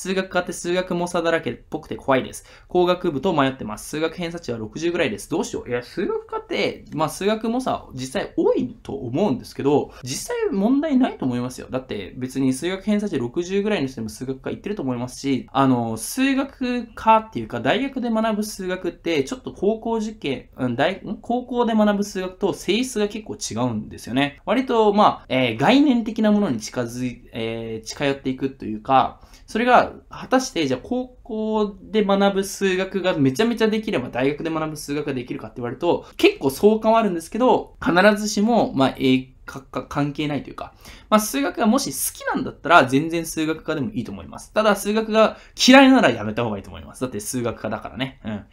数学科って数学もさだらけっぽくて怖いです。工学部と迷ってます。数学偏差値は60ぐらいです。どうしよう。いや、数学科、まあ数学もさ、実際多いと思うんですけど、実際問題ないと思いますよ。だって別に数学偏差値60ぐらいの人でも数学科行ってると思いますし、あの、数学科っていうか、大学で学ぶ数学って、ちょっと高校受験、うん大、高校で学ぶ数学と性質が結構違うんですよね。割と、まあ、えー、概念的なものに近づい、えー、近寄っていくというか、それが、果たして、じゃあ、高校校で学ぶ数学がめちゃめちゃできれば大学で学ぶ数学ができるかって言われると、結構相関はあるんですけど、必ずしも、まあ、英かか関係ないというか、まあ、数学がもし好きなんだったら全然数学科でもいいと思います。ただ数学が嫌いならやめた方がいいと思います。だって数学科だからね。うん。